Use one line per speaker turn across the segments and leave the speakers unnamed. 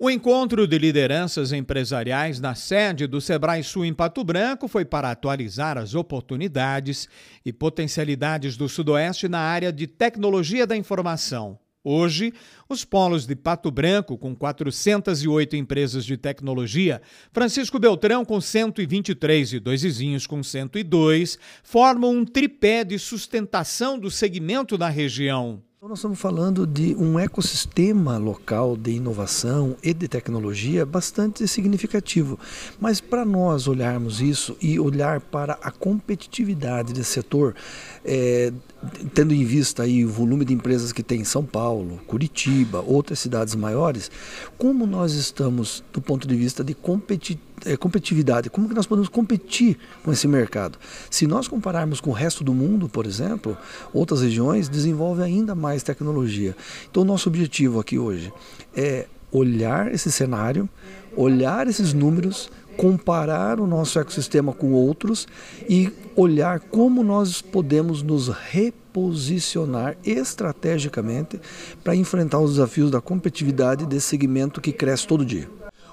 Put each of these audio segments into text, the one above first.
O encontro de lideranças empresariais na sede do Sebrae Sul em Pato Branco foi para atualizar as oportunidades e potencialidades do Sudoeste na área de tecnologia da informação. Hoje, os polos de Pato Branco, com 408 empresas de tecnologia, Francisco Beltrão, com 123 e dois vizinhos com 102, formam um tripé de sustentação do segmento da região.
Então nós estamos falando de um ecossistema local de inovação e de tecnologia bastante significativo. Mas para nós olharmos isso e olhar para a competitividade desse setor, é, tendo em vista aí o volume de empresas que tem em São Paulo, Curitiba, outras cidades maiores, como nós estamos do ponto de vista de competitividade é, competitividade, como que nós podemos competir com esse mercado? Se nós compararmos com o resto do mundo, por exemplo, outras regiões desenvolvem ainda mais tecnologia. Então, nosso objetivo aqui hoje é olhar esse cenário, olhar esses números, comparar o nosso ecossistema com outros e olhar como nós podemos nos reposicionar estrategicamente para enfrentar os desafios da competitividade desse segmento que cresce todo dia.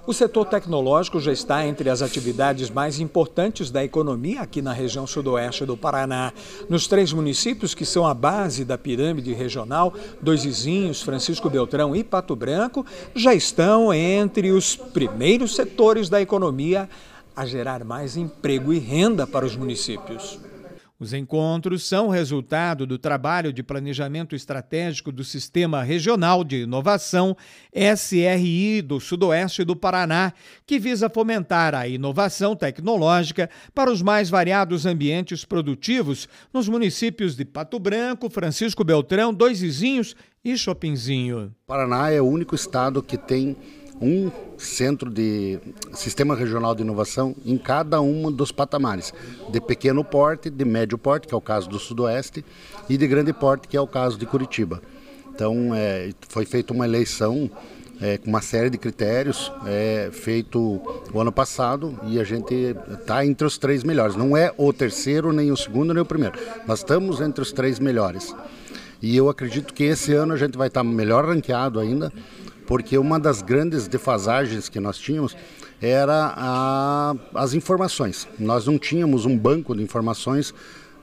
O setor tecnológico já está entre as atividades mais importantes da economia aqui na região sudoeste do Paraná. Nos três municípios que são a base da pirâmide regional, Dois Vizinhos, Francisco Beltrão e Pato Branco, já estão entre os primeiros setores da economia a gerar mais emprego e renda para os municípios. Os encontros são resultado do trabalho de planejamento estratégico do Sistema Regional de Inovação, SRI, do Sudoeste do Paraná, que visa fomentar a inovação tecnológica para os mais variados ambientes produtivos nos municípios de Pato Branco, Francisco Beltrão, Dois Vizinhos e Chopinzinho.
Paraná é o único estado que tem um centro de sistema regional de inovação em cada um dos patamares, de pequeno porte, de médio porte, que é o caso do Sudoeste, e de grande porte, que é o caso de Curitiba. Então, é, foi feita uma eleição é, com uma série de critérios, é, feito o ano passado, e a gente está entre os três melhores. Não é o terceiro, nem o segundo, nem o primeiro. Nós estamos entre os três melhores. E eu acredito que esse ano a gente vai estar tá melhor ranqueado ainda, porque uma das grandes defasagens que nós tínhamos era a, as informações. Nós não tínhamos um banco de informações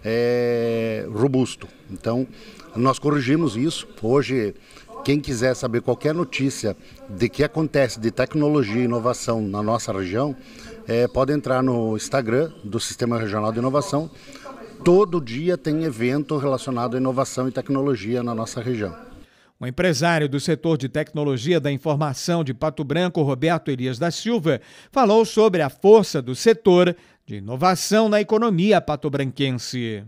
é, robusto. Então, nós corrigimos isso. Hoje, quem quiser saber qualquer notícia de que acontece de tecnologia e inovação na nossa região, é, pode entrar no Instagram do Sistema Regional de Inovação. Todo dia tem evento relacionado a inovação e tecnologia na nossa região.
O empresário do setor de tecnologia da informação de Pato Branco, Roberto Elias da Silva, falou sobre a força do setor de inovação na economia patobranquense.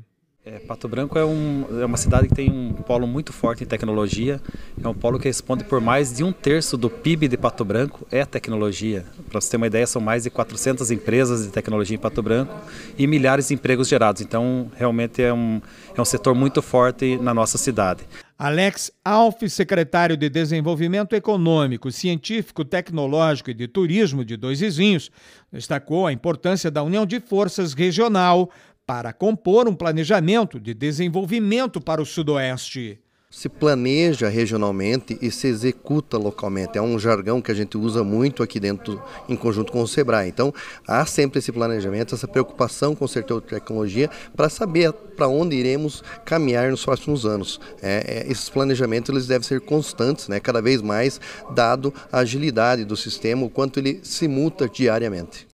É, Pato Branco é, um, é, uma cidade que tem um polo muito forte em tecnologia. É um polo que responde por mais de um terço do PIB de Pato Branco é tecnologia. Para você ter uma ideia, são mais de 400 empresas de tecnologia em Pato Branco e milhares de empregos gerados. Então, realmente é um, é um setor muito forte na nossa cidade. Alex Alf, secretário de Desenvolvimento Econômico, Científico, Tecnológico e de Turismo de Dois Vizinhos, destacou a importância da união de forças regional para compor um planejamento de desenvolvimento para o Sudoeste.
Se planeja regionalmente e se executa localmente. É um jargão que a gente usa muito aqui dentro, em conjunto com o SEBRAE. Então, há sempre esse planejamento, essa preocupação com o setor de tecnologia para saber para onde iremos caminhar nos próximos anos. É, é esses planejamentos eles devem ser constantes, né, cada vez mais, dado a agilidade do sistema, o quanto ele se muta diariamente.